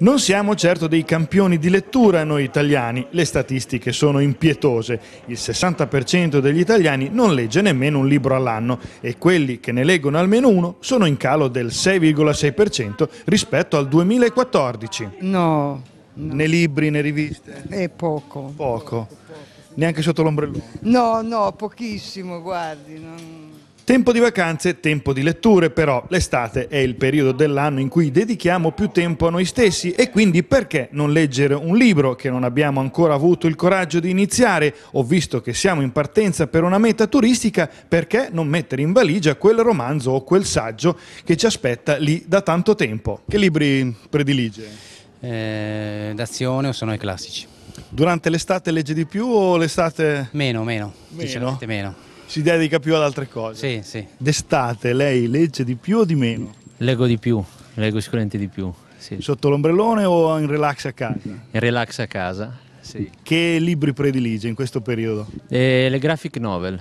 Non siamo certo dei campioni di lettura noi italiani, le statistiche sono impietose. Il 60% degli italiani non legge nemmeno un libro all'anno e quelli che ne leggono almeno uno sono in calo del 6,6% rispetto al 2014. No, no. Né libri né riviste? È eh, poco. Poco. Neanche sotto l'ombrellone? No, no, pochissimo, guardi. Non... Tempo di vacanze, tempo di letture, però l'estate è il periodo dell'anno in cui dedichiamo più tempo a noi stessi e quindi perché non leggere un libro che non abbiamo ancora avuto il coraggio di iniziare o visto che siamo in partenza per una meta turistica, perché non mettere in valigia quel romanzo o quel saggio che ci aspetta lì da tanto tempo? Che libri predilige? Eh, d'azione o sono i classici. Durante l'estate legge di più o l'estate... Meno, meno, meno. meno si dedica più ad altre cose. Sì, sì. D'estate lei legge di più o di meno? Leggo di più, leggo sicuramente di più. Sì. Sotto l'ombrellone o in relax a casa? In relax a casa, sì. Che libri predilige in questo periodo? Eh, le graphic novel.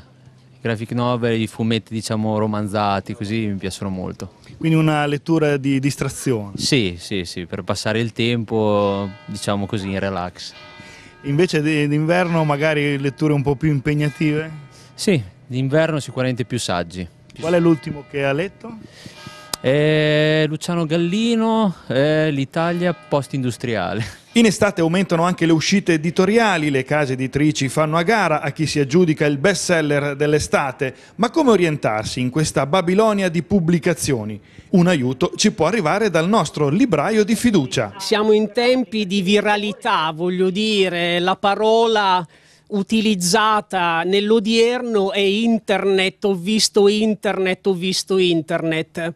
Graphic novel, i fumetti diciamo romanzati, così mi piacciono molto. Quindi una lettura di distrazione? Sì, sì, sì, per passare il tempo diciamo così in relax. Invece d'inverno magari letture un po' più impegnative? Sì, D'inverno sicuramente più saggi. Qual è l'ultimo che ha letto? Eh, Luciano Gallino, eh, l'Italia post-industriale. In estate aumentano anche le uscite editoriali, le case editrici fanno a gara a chi si aggiudica il best seller dell'estate, ma come orientarsi in questa Babilonia di pubblicazioni? Un aiuto ci può arrivare dal nostro libraio di fiducia. Siamo in tempi di viralità, voglio dire, la parola utilizzata nell'odierno è internet, ho visto internet, ho visto internet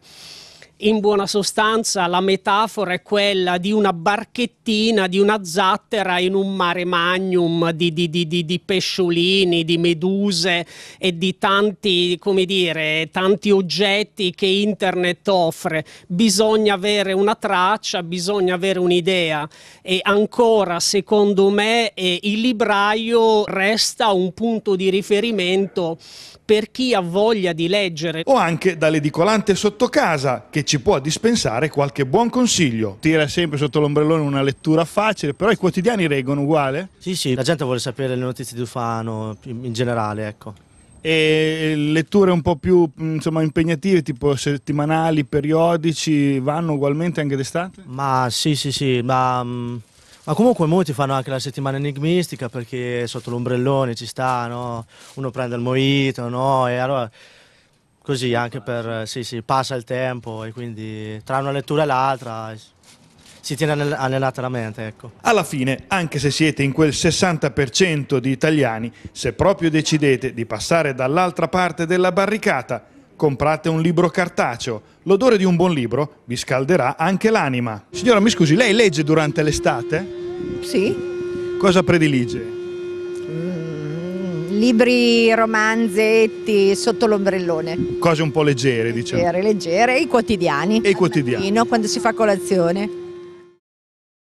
in buona sostanza la metafora è quella di una barchettina, di una zattera in un mare magnum di, di, di, di pesciolini, di meduse e di tanti, come dire, tanti oggetti che internet offre. Bisogna avere una traccia, bisogna avere un'idea e ancora secondo me eh, il libraio resta un punto di riferimento per chi ha voglia di leggere. O anche dall'edicolante sotto casa che ci può dispensare qualche buon consiglio. Tira sempre sotto l'ombrellone una lettura facile, però i quotidiani reggono uguale? Sì, sì, la gente vuole sapere le notizie di Ufano in generale, ecco e letture un po' più insomma, impegnative, tipo settimanali, periodici, vanno ugualmente anche d'estate? Ma sì, sì, sì, ma mm, ma comunque molti fanno anche la settimana enigmistica perché sotto l'ombrellone ci sta, no? Uno prende il moito, no? E allora così anche per, sì, sì, passa il tempo e quindi tra una lettura e l'altra si tiene allenata la mente. Ecco. Alla fine, anche se siete in quel 60% di italiani, se proprio decidete di passare dall'altra parte della barricata, Comprate un libro cartaceo. L'odore di un buon libro vi scalderà anche l'anima. Signora, mi scusi, lei legge durante l'estate? Sì. Cosa predilige? Mm, libri, romanzetti, sotto l'ombrellone. Cose un po' leggere, diciamo. Leggere, leggere, i quotidiani. E i quotidiani. Mattino, quando si fa colazione.